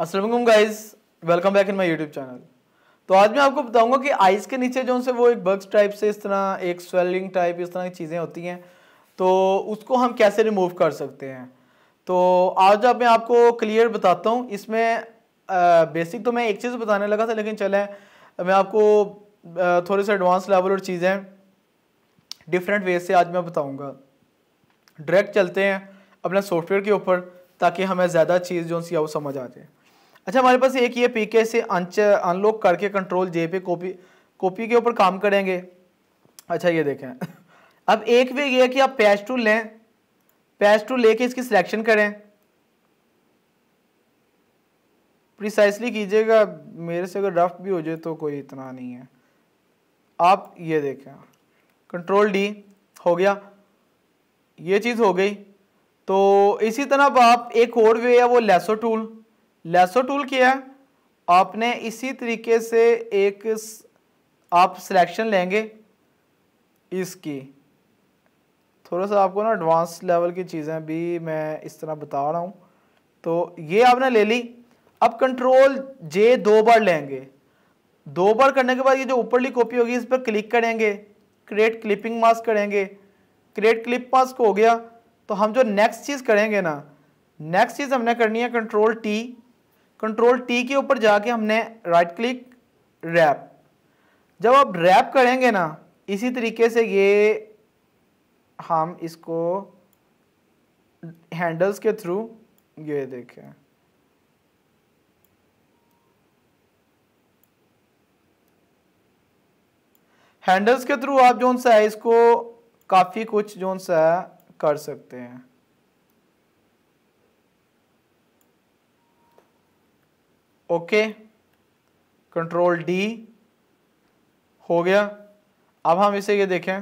Aslam guys welcome back in my YouTube channel तो आज मैं आपको बताऊंगा कि आइस के नीचे जो से वो एक बग्स टाइप से इस तरह एक स्वेलिंग टाइप इस तरह की चीज़ें होती हैं तो उसको हम कैसे रिमूव कर सकते हैं तो आज अब मैं आपको क्लियर बताता हूँ इसमें बेसिक तो मैं एक चीज़ बताने लगा था लेकिन चले मैं आपको थोड़े से एडवांस लेवल और चीज़ें डिफरेंट वे से आज मैं बताऊँगा डायरेक्ट चलते हैं अपने सॉफ्टवेयर के ऊपर ताकि हमें ज़्यादा चीज़ जो सी है वो समझ आ जाए अच्छा हमारे पास एक ये पीके से अनलॉक करके कंट्रोल जे पे कॉपी कॉपी के ऊपर काम करेंगे अच्छा ये देखें अब एक वे ये कि आप पैच टू लें पैच टू लेके इसकी सिलेक्शन करें प्रिसाइसली कीजिएगा मेरे से अगर रफ भी हो जाए तो कोई इतना नहीं है आप ये देखें कंट्रोल डी हो गया ये चीज़ हो गई तो इसी तरह आप एक और वे है वो लेसो टूल लेसो टूल किया आपने इसी तरीके से एक आप सिलेक्शन लेंगे इसकी थोड़ा सा आपको ना एडवांस लेवल की चीज़ें भी मैं इस तरह बता रहा हूँ तो ये आपने ले ली अब कंट्रोल जे दो बार लेंगे दो बार करने के बाद ये जो ऊपरली कॉपी होगी इस पर क्लिक करेंगे क्रिएट क्लिपिंग मास्क करेंगे क्रिएट क्लिप मास्क हो गया तो हम जो नेक्स्ट चीज़ करेंगे ना नेक्स्ट चीज़ हमने करनी है कंट्रोल टी कंट्रोल टी के ऊपर जाके हमने राइट क्लिक रैप जब आप रैप करेंगे ना इसी तरीके से ये हम इसको हैंडल्स के थ्रू ये देखें हैंडल्स के थ्रू आप जो सा है इसको काफ़ी कुछ जो सा कर सकते हैं ओके कंट्रोल डी हो गया अब हम इसे ये देखें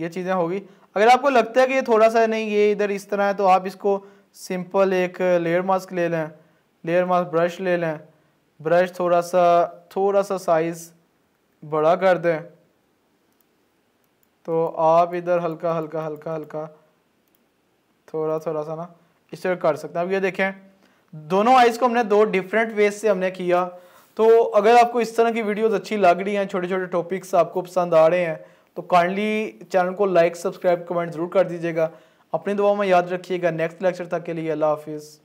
ये चीज़ें होगी अगर आपको लगता है कि ये थोड़ा सा नहीं ये इधर इस तरह है तो आप इसको सिंपल एक लेयर मास्क ले लें लेयर मास्क ब्रश ले लें ब्रश थोड़ा सा थोड़ा सा साइज़ बड़ा कर दें तो आप इधर हल्का हल्का हल्का हल्का थोड़ा थोड़ा सा ना इस तरह कर सकते हैं अब ये देखें दोनों आइज को हमने दो डिफरेंट वेज से हमने किया तो अगर आपको इस तरह की वीडियोस अच्छी लग रही हैं छोटे छोटे टॉपिक्स आपको पसंद आ रहे हैं तो काइंडली चैनल को लाइक सब्सक्राइब कमेंट ज़रूर कर दीजिएगा अपनी दुआ में याद रखिएगा नेक्स्ट लेक्चर तक के लिए अल्लाह हाफिज़